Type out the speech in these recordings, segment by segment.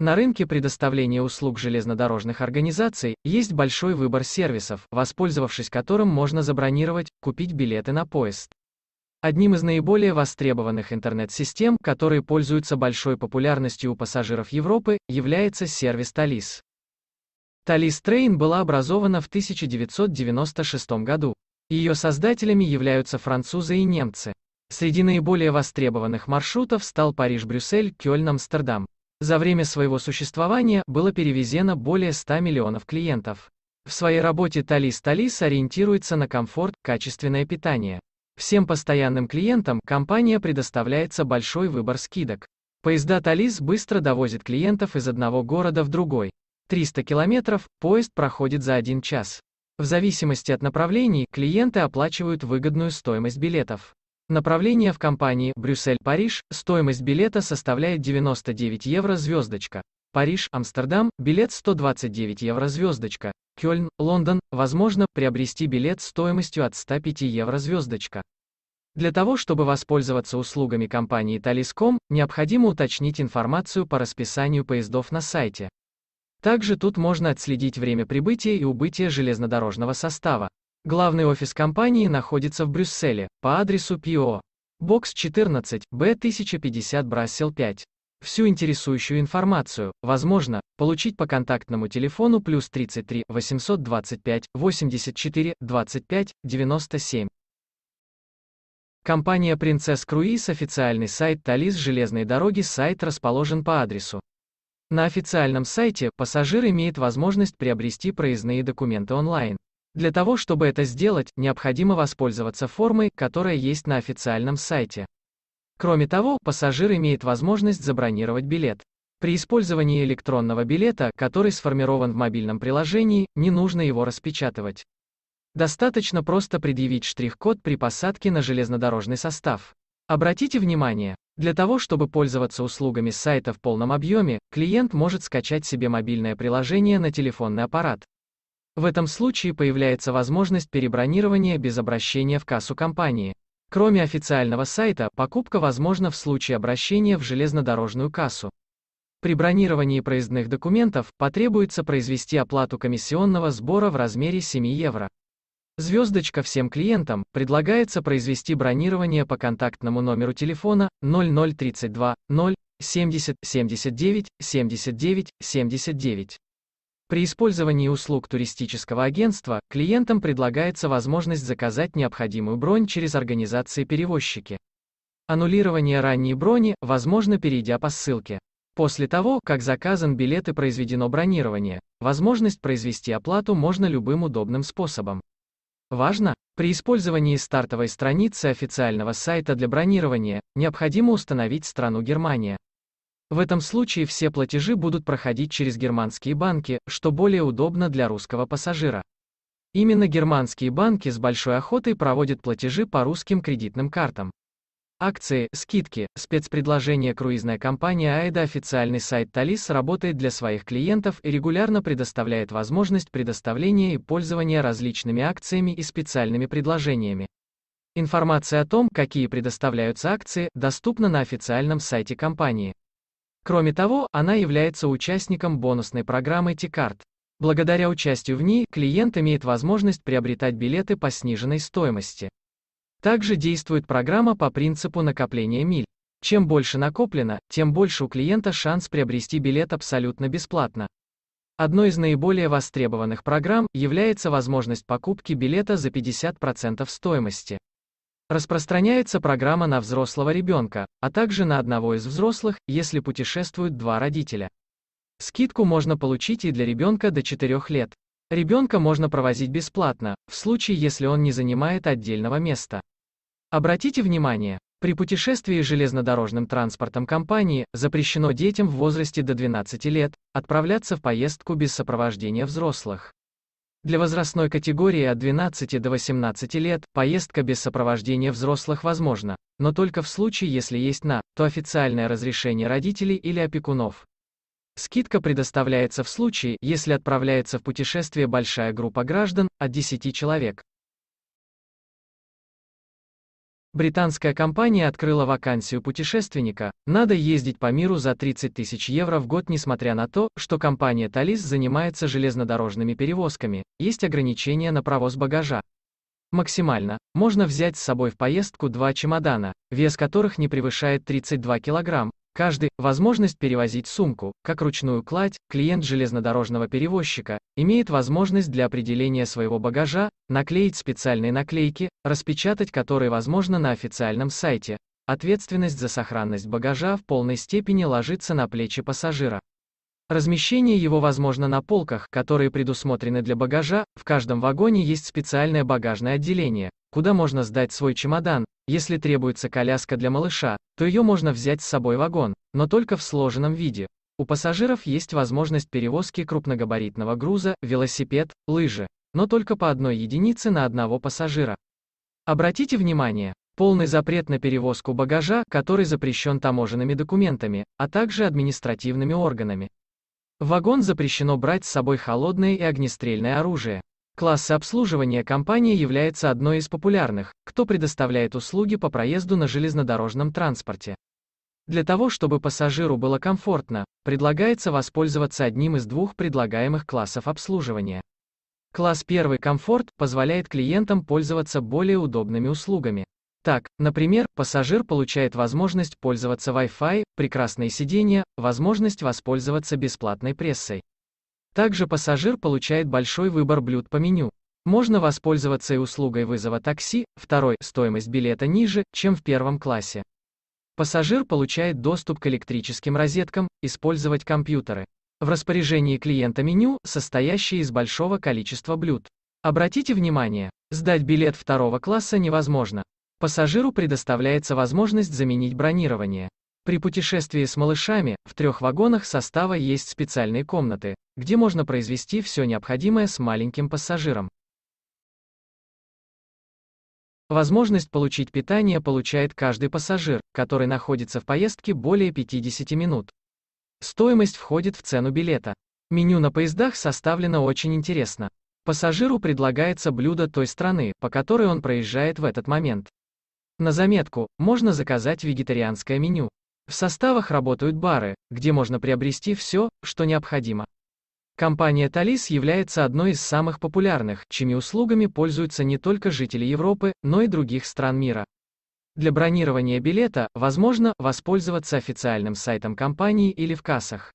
На рынке предоставления услуг железнодорожных организаций есть большой выбор сервисов, воспользовавшись которым можно забронировать, купить билеты на поезд. Одним из наиболее востребованных интернет-систем, которые пользуются большой популярностью у пассажиров Европы, является сервис Талис. Талис Train была образована в 1996 году. Ее создателями являются французы и немцы. Среди наиболее востребованных маршрутов стал Париж-Брюссель, Кёльн-Амстердам. За время своего существования было перевезено более 100 миллионов клиентов. В своей работе Талис Талис ориентируется на комфорт, качественное питание. Всем постоянным клиентам компания предоставляется большой выбор скидок. Поезда Талис быстро довозят клиентов из одного города в другой. 300 километров, поезд проходит за один час. В зависимости от направлений, клиенты оплачивают выгодную стоимость билетов. Направление в компании Брюссель-Париж, стоимость билета составляет 99 евро звездочка. Париж-Амстердам, билет 129 евро звездочка. Кёльн, Лондон, возможно, приобрести билет стоимостью от 105 евро звездочка. Для того, чтобы воспользоваться услугами компании Талиском, необходимо уточнить информацию по расписанию поездов на сайте. Также тут можно отследить время прибытия и убытия железнодорожного состава. Главный офис компании находится в Брюсселе, по адресу ПИО. Бокс 14, Б1050 Брассел 5. Всю интересующую информацию, возможно, получить по контактному телефону плюс 33 825 84 25 97. Компания Princess Cruise официальный сайт Талис железной дороги сайт расположен по адресу. На официальном сайте пассажир имеет возможность приобрести проездные документы онлайн. Для того, чтобы это сделать, необходимо воспользоваться формой, которая есть на официальном сайте. Кроме того, пассажир имеет возможность забронировать билет. При использовании электронного билета, который сформирован в мобильном приложении, не нужно его распечатывать. Достаточно просто предъявить штрих-код при посадке на железнодорожный состав. Обратите внимание, для того, чтобы пользоваться услугами сайта в полном объеме, клиент может скачать себе мобильное приложение на телефонный аппарат. В этом случае появляется возможность перебронирования без обращения в кассу компании. Кроме официального сайта, покупка возможна в случае обращения в железнодорожную кассу. При бронировании проездных документов потребуется произвести оплату комиссионного сбора в размере 7 евро. Звездочка всем клиентам предлагается произвести бронирование по контактному номеру телефона 0032 0 70 79 79 79. При использовании услуг туристического агентства клиентам предлагается возможность заказать необходимую бронь через организации-перевозчики. Аннулирование ранней брони возможно перейдя по ссылке. После того, как заказан билет и произведено бронирование, возможность произвести оплату можно любым удобным способом. Важно, при использовании стартовой страницы официального сайта для бронирования, необходимо установить страну Германия. В этом случае все платежи будут проходить через германские банки, что более удобно для русского пассажира. Именно германские банки с большой охотой проводят платежи по русским кредитным картам. Акции, скидки, спецпредложения круизная компания AIDA официальный сайт Талис работает для своих клиентов и регулярно предоставляет возможность предоставления и пользования различными акциями и специальными предложениями. Информация о том, какие предоставляются акции, доступна на официальном сайте компании. Кроме того, она является участником бонусной программы T-Card. Благодаря участию в ней, клиент имеет возможность приобретать билеты по сниженной стоимости. Также действует программа по принципу накопления миль. Чем больше накоплено, тем больше у клиента шанс приобрести билет абсолютно бесплатно. Одной из наиболее востребованных программ является возможность покупки билета за 50% стоимости. Распространяется программа на взрослого ребенка, а также на одного из взрослых, если путешествуют два родителя. Скидку можно получить и для ребенка до 4 лет. Ребенка можно провозить бесплатно, в случае, если он не занимает отдельного места. Обратите внимание, при путешествии железнодорожным транспортом компании запрещено детям в возрасте до 12 лет отправляться в поездку без сопровождения взрослых. Для возрастной категории от 12 до 18 лет поездка без сопровождения взрослых возможна, но только в случае, если есть на, то официальное разрешение родителей или опекунов. Скидка предоставляется в случае, если отправляется в путешествие большая группа граждан, от 10 человек. Британская компания открыла вакансию путешественника. Надо ездить по миру за 30 тысяч евро в год, несмотря на то, что компания Талис занимается железнодорожными перевозками. Есть ограничения на провоз багажа. Максимально можно взять с собой в поездку два чемодана, вес которых не превышает 32 килограмм. Каждый – возможность перевозить сумку, как ручную кладь, клиент железнодорожного перевозчика, имеет возможность для определения своего багажа, наклеить специальные наклейки, распечатать которые возможно на официальном сайте. Ответственность за сохранность багажа в полной степени ложится на плечи пассажира. Размещение его возможно на полках, которые предусмотрены для багажа, в каждом вагоне есть специальное багажное отделение, куда можно сдать свой чемодан. Если требуется коляска для малыша, то ее можно взять с собой вагон, но только в сложенном виде. У пассажиров есть возможность перевозки крупногабаритного груза, велосипед, лыжи, но только по одной единице на одного пассажира. Обратите внимание, полный запрет на перевозку багажа, который запрещен таможенными документами, а также административными органами. В вагон запрещено брать с собой холодное и огнестрельное оружие. Класс обслуживания компании является одной из популярных, кто предоставляет услуги по проезду на железнодорожном транспорте. Для того, чтобы пассажиру было комфортно, предлагается воспользоваться одним из двух предлагаемых классов обслуживания. Класс 1 «Комфорт» позволяет клиентам пользоваться более удобными услугами. Так, например, пассажир получает возможность пользоваться Wi-Fi, прекрасные сиденья, возможность воспользоваться бесплатной прессой. Также пассажир получает большой выбор блюд по меню. Можно воспользоваться и услугой вызова такси, второй, стоимость билета ниже, чем в первом классе. Пассажир получает доступ к электрическим розеткам, использовать компьютеры. В распоряжении клиента меню, состоящее из большого количества блюд. Обратите внимание, сдать билет второго класса невозможно. Пассажиру предоставляется возможность заменить бронирование. При путешествии с малышами в трех вагонах состава есть специальные комнаты, где можно произвести все необходимое с маленьким пассажиром. Возможность получить питание получает каждый пассажир, который находится в поездке более 50 минут. Стоимость входит в цену билета. Меню на поездах составлено очень интересно. Пассажиру предлагается блюдо той страны, по которой он проезжает в этот момент. На заметку, можно заказать вегетарианское меню. В составах работают бары, где можно приобрести все, что необходимо. Компания Талис является одной из самых популярных, чьими услугами пользуются не только жители Европы, но и других стран мира. Для бронирования билета возможно воспользоваться официальным сайтом компании или в кассах.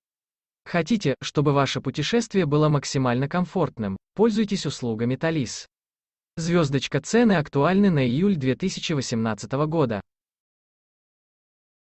Хотите, чтобы ваше путешествие было максимально комфортным, пользуйтесь услугами Талис. Звездочка цены актуальны на июль 2018 года.